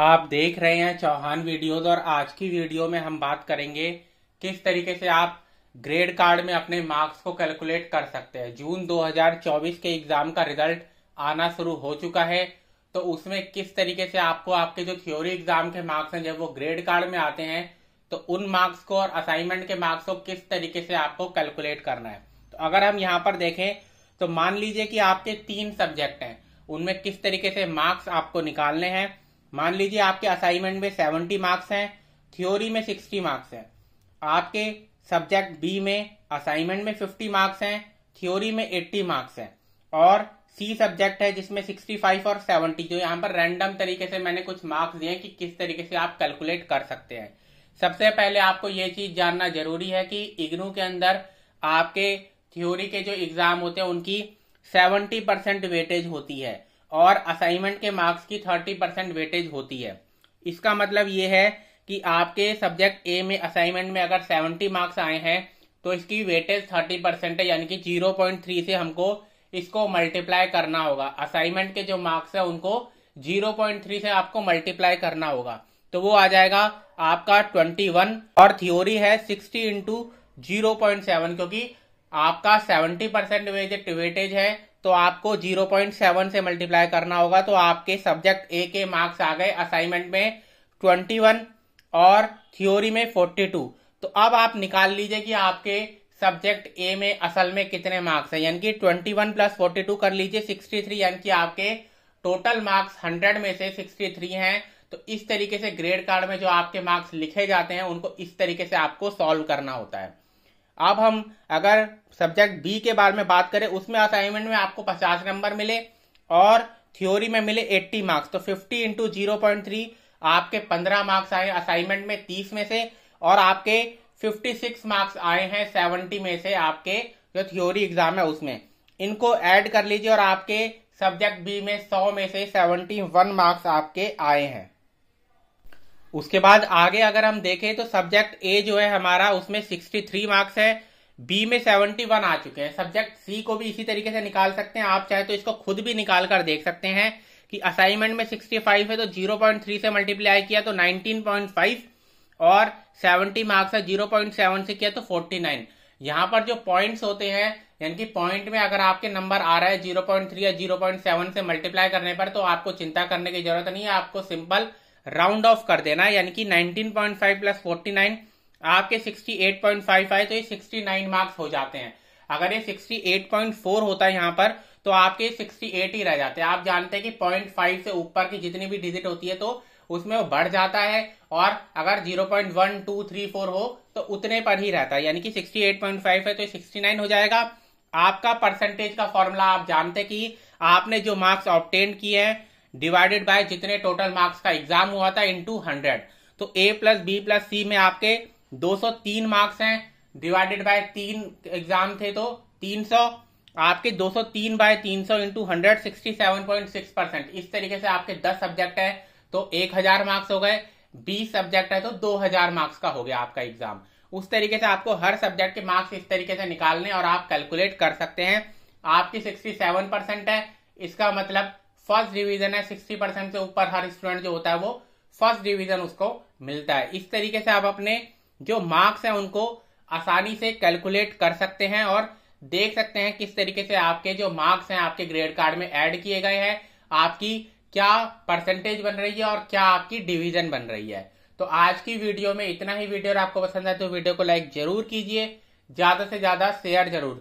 आप देख रहे हैं चौहान वीडियोस और आज की वीडियो में हम बात करेंगे किस तरीके से आप ग्रेड कार्ड में अपने मार्क्स को कैलकुलेट कर सकते हैं जून 2024 के एग्जाम का रिजल्ट आना शुरू हो चुका है तो उसमें किस तरीके से आपको आपके जो थ्योरी एग्जाम के मार्क्स हैं जब वो ग्रेड कार्ड में आते हैं तो उन मार्क्स को और असाइनमेंट के मार्क्स को किस तरीके से आपको कैलकुलेट करना है तो अगर हम यहाँ पर देखें तो मान लीजिए कि आपके तीन सब्जेक्ट हैं उनमें किस तरीके से मार्क्स आपको निकालने हैं मान लीजिए आपके असाइनमेंट में सेवेंटी मार्क्स हैं थ्योरी में सिक्सटी मार्क्स हैं आपके सब्जेक्ट बी में असाइनमेंट में फिफ्टी मार्क्स हैं थ्योरी में एट्टी मार्क्स हैं और सी सब्जेक्ट है जिसमें सिक्सटी फाइव और सेवेंटी जो यहाँ पर रैंडम तरीके से मैंने कुछ मार्क्स दिए हैं कि किस तरीके से आप कैलकुलेट कर सकते हैं सबसे पहले आपको ये चीज जानना जरूरी है कि इग्नू के अंदर आपके थ्योरी के जो एग्जाम होते हैं उनकी सेवेंटी परसेंट वेटेज होती है और असाइनमेंट के मार्क्स की थर्टी परसेंट वेटेज होती है इसका मतलब ये है कि आपके सब्जेक्ट ए में असाइनमेंट में अगर सेवेंटी मार्क्स आए हैं तो इसकी वेटेज थर्टी परसेंट है यानी कि जीरो पॉइंट थ्री से हमको इसको मल्टीप्लाई करना होगा असाइनमेंट के जो मार्क्स है उनको जीरो पॉइंट थ्री से आपको मल्टीप्लाई करना होगा तो वो आ जाएगा आपका ट्वेंटी वन और थ्योरी है sixty into zero point seven क्योंकि आपका सेवेंटी परसेंट वेटेज है तो आपको 0.7 से मल्टीप्लाई करना होगा तो आपके सब्जेक्ट ए के मार्क्स आ गए असाइनमेंट में 21 और थ्योरी में 42 तो अब आप निकाल लीजिए कि आपके सब्जेक्ट ए में असल में कितने मार्क्स हैं यानी कि 21 प्लस टू कर लीजिए 63 यानी कि आपके टोटल मार्क्स 100 में से 63 हैं तो इस तरीके से ग्रेड कार्ड में जो आपके मार्क्स लिखे जाते हैं उनको इस तरीके से आपको सॉल्व करना होता है अब हम अगर सब्जेक्ट बी के बारे में बात करें उसमें असाइनमेंट में आपको पचास नंबर मिले और थ्योरी में मिले एट्टी मार्क्स तो fifty into zero point three आपके पंद्रह मार्क्स आए असाइनमेंट में तीस में से और आपके फिफ्टी सिक्स मार्क्स आए हैं सेवेंटी में से आपके जो थ्योरी एग्जाम है उसमें इनको ऐड कर लीजिए और आपके सब्जेक्ट बी में सौ में से सेवेंटी वन मार्क्स आपके आए हैं उसके बाद आगे अगर हम देखें तो सब्जेक्ट ए जो है हमारा उसमें 63 मार्क्स है बी में 71 आ चुके हैं सब्जेक्ट सी को भी इसी तरीके से निकाल सकते हैं आप चाहे तो इसको खुद भी निकाल कर देख सकते हैं कि असाइनमेंट में 65 है तो 0.3 से मल्टीप्लाई किया तो 19.5 और 70 मार्क्स है 0.7 से किया तो 49 यहाँ पर जो पॉइंट्स होते हैं यानी कि पॉइंट में अगर आपके नंबर आ रहा है थ्री या सेवन से मल्टीप्लाई करने पर तो आपको चिंता करने की जरूरत नहीं है आपको सिंपल राउंड ऑफ कर देना यानी कि 19.5 प्लस फोर्टी आपके 68.5 आए तो ये 69 मार्क्स हो जाते हैं अगर ये 68.4 होता है यहाँ पर तो आपके 68 ही रह जाते हैं आप जानते हैं कि पॉइंट फाइव से ऊपर की जितनी भी डिजिट होती है तो उसमें वो बढ़ जाता है और अगर 0.1234 हो तो उतने पर ही रहता है यानी कि 68.5 है तो 69 हो जाएगा आपका परसेंटेज का फॉर्मूला आप जानते कि आपने जो मार्क्स ऑप्टेन किए हैं डिवाइडेड बाय जितने टोटल मार्क्स का एग्जाम हुआ था इंटू हंड्रेड तो A plus B plus C में आपके 203 मार्क्स हैं डिवाइडेड बाय तीन एग्जाम थे तो 300 आपके 203 बाय तीन सौ इंटू हंड्रेड परसेंट इस तरीके से आपके 10 सब्जेक्ट है तो 1000 मार्क्स हो गए 20 सब्जेक्ट है तो 2000 मार्क्स का हो गया आपका एग्जाम उस तरीके से आपको हर सब्जेक्ट के मार्क्स इस तरीके से निकालने और आप कैलकुलेट कर सकते हैं आपकी सिक्सटी परसेंट है इसका मतलब फर्स्ट डिवीजन है सिक्सटी परसेंट से ऊपर हर स्टूडेंट जो होता है वो फर्स्ट डिवीजन उसको मिलता है इस तरीके से आप अपने जो मार्क्स हैं उनको आसानी से कैलकुलेट कर सकते हैं और देख सकते हैं किस तरीके से आपके जो मार्क्स हैं आपके ग्रेड कार्ड में ऐड किए गए हैं आपकी क्या परसेंटेज बन रही है और क्या आपकी डिवीजन बन रही है तो आज की वीडियो में इतना ही वीडियो और आपको पसंद आए तो वीडियो को लाइक जरूर कीजिए ज्यादा से ज्यादा शेयर जरूर